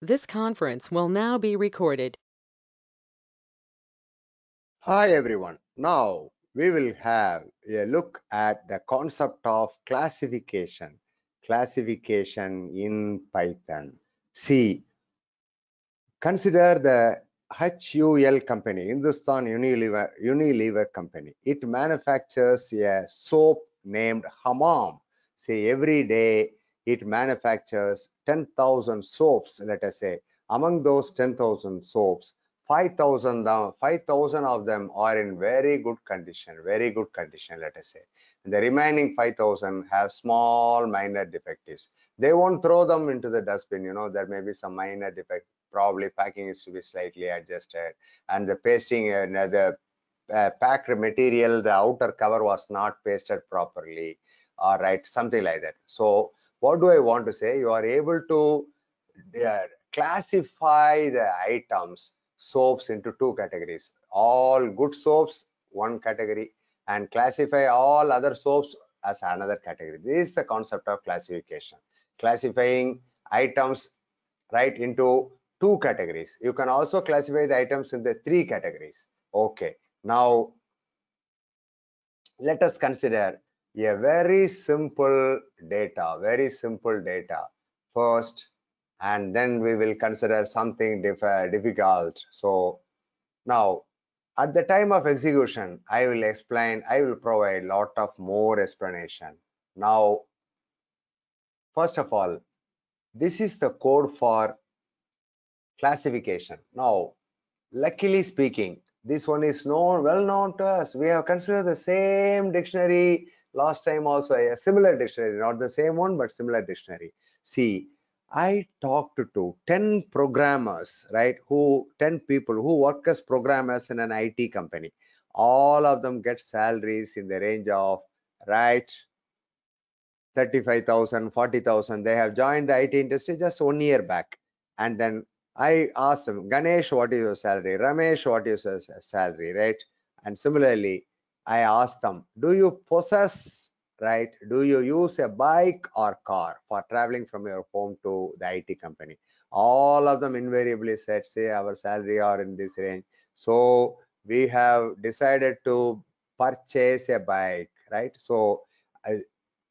This conference will now be recorded. Hi everyone. Now we will have a look at the concept of classification. Classification in Python. See, consider the HUL company, Hindustan Unilever, Unilever company. It manufactures a soap named Hamam. See, every day it manufactures 10,000 soaps, let us say, among those 10,000 soaps, 5,000 5, of them are in very good condition, very good condition, let us say. And the remaining 5,000 have small minor defectives. They won't throw them into the dustbin, you know, there may be some minor defect, probably packing is to be slightly adjusted and the pasting, uh, the uh, packed material, the outer cover was not pasted properly, all right, something like that. So what do I want to say? You are able to uh, classify the items, soaps into two categories. All good soaps, one category, and classify all other soaps as another category. This is the concept of classification. Classifying items right into two categories. You can also classify the items in the three categories. Okay. Now, let us consider a very simple data, very simple data first, and then we will consider something uh, difficult. So now at the time of execution, I will explain, I will provide lot of more explanation. Now, first of all, this is the code for classification. Now, luckily speaking, this one is known, well known to us. We have considered the same dictionary last time also a similar dictionary not the same one but similar dictionary see i talked to 10 programmers right who 10 people who work as programmers in an it company all of them get salaries in the range of right 35000 40000 they have joined the it industry just one year back and then i asked them ganesh what is your salary ramesh what is your salary right and similarly I asked them, do you possess, right? Do you use a bike or car for traveling from your home to the IT company? All of them invariably said, say our salary are in this range. So we have decided to purchase a bike, right? So I,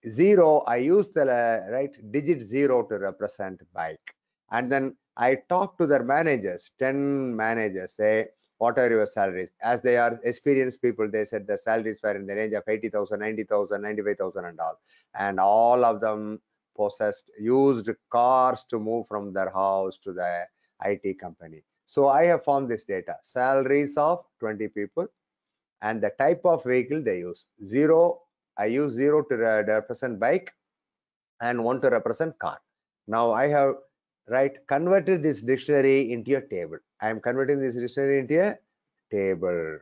zero, I use the right digit zero to represent bike. And then I talk to their managers, 10 managers, say, what are your salaries? As they are experienced people, they said the salaries were in the range of 80,000, 90,000, 95,000 and all. And all of them possessed, used cars to move from their house to the IT company. So I have found this data, salaries of 20 people and the type of vehicle they use. Zero, I use zero to represent bike and one to represent car. Now I have, right, converted this dictionary into a table I am converting this dictionary into a table.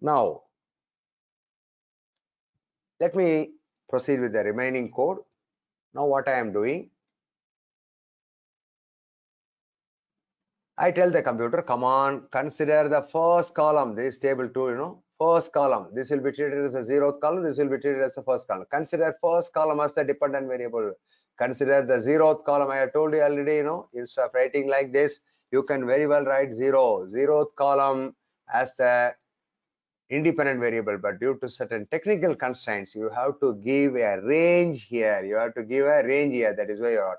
Now, let me proceed with the remaining code. Now what I am doing, I tell the computer, come on, consider the first column, this table 2, you know, first column. This will be treated as a zeroth column. This will be treated as the first column. Consider first column as the dependent variable. Consider the zeroth column. I have told you already, you know, instead of writing like this, you can very well write zero, zeroth column as the independent variable. But due to certain technical constraints, you have to give a range here. You have to give a range here. That is why you're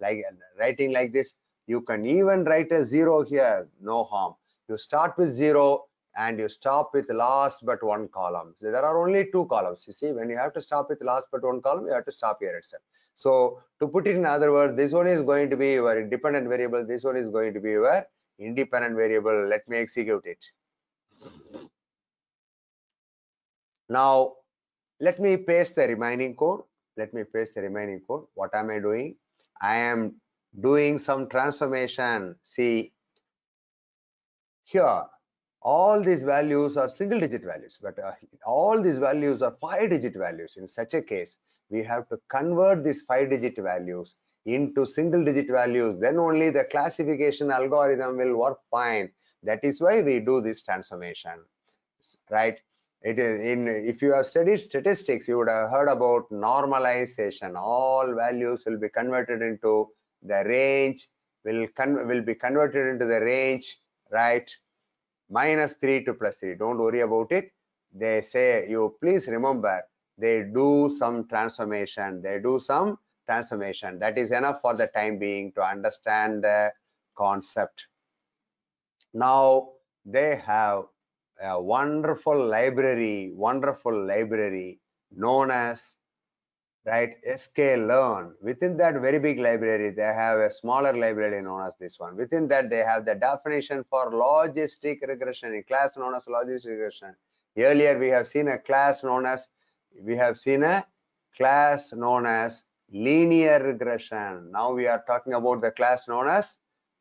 like writing like this. You can even write a zero here, no harm. You start with zero, and you stop with last but one column. So there are only two columns. You see, when you have to stop with last but one column, you have to stop here itself. So to put it in other words, this one is going to be your independent variable. This one is going to be your independent variable. Let me execute it. Now, let me paste the remaining code. Let me paste the remaining code. What am I doing? I am doing some transformation. See, here all these values are single digit values but uh, all these values are five digit values in such a case we have to convert these five digit values into single digit values then only the classification algorithm will work fine that is why we do this transformation right it is in if you have studied statistics you would have heard about normalization all values will be converted into the range will con will be converted into the range right minus 3 to plus 3 don't worry about it they say you please remember they do some transformation they do some transformation that is enough for the time being to understand the concept now they have a wonderful library wonderful library known as right scikit-learn. within that very big library they have a smaller library known as this one within that they have the definition for logistic regression a class known as logistic regression earlier we have seen a class known as we have seen a class known as linear regression now we are talking about the class known as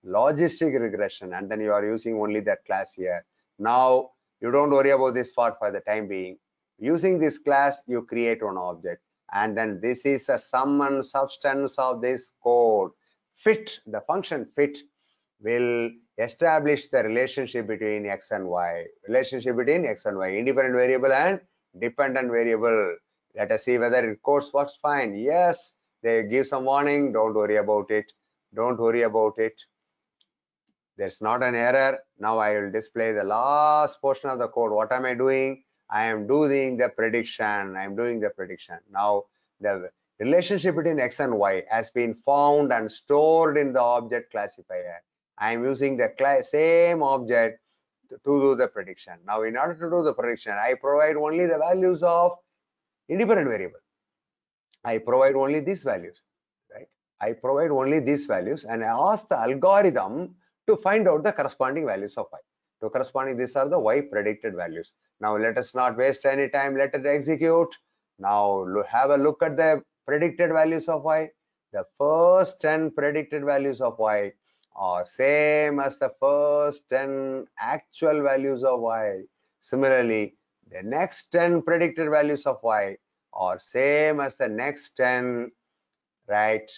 logistic regression and then you are using only that class here now you don't worry about this part for the time being using this class you create one object and then this is a sum and substance of this code fit the function fit will establish the relationship between x and y relationship between x and y independent variable and dependent variable let us see whether it course works fine yes they give some warning don't worry about it don't worry about it there's not an error now i will display the last portion of the code what am i doing I am doing the prediction. I am doing the prediction. Now the relationship between X and Y has been found and stored in the object classifier. I am using the same object to, do the prediction. Now in order to do the prediction, I provide only the values of independent variable. I provide only these values, right? I provide only these values and I ask the algorithm to find out the corresponding values of Y corresponding, these are the y predicted values. Now let us not waste any time. Let it execute. Now have a look at the predicted values of y. The first 10 predicted values of y are same as the first 10 actual values of y. Similarly, the next 10 predicted values of y are same as the next 10 right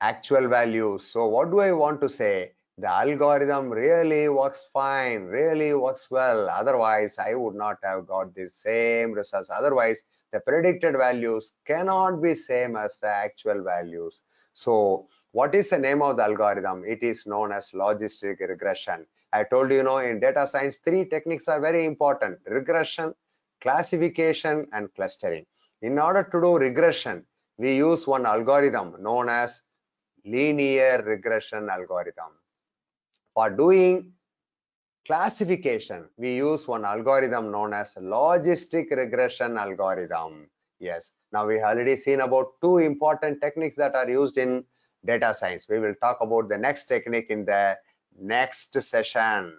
actual values. So what do I want to say? the algorithm really works fine, really works well. Otherwise, I would not have got the same results. Otherwise, the predicted values cannot be same as the actual values. So what is the name of the algorithm? It is known as logistic regression. I told you, you know, in data science, three techniques are very important, regression, classification, and clustering. In order to do regression, we use one algorithm known as linear regression algorithm for doing classification, we use one algorithm known as logistic regression algorithm. Yes, now we have already seen about two important techniques that are used in data science. We will talk about the next technique in the next session.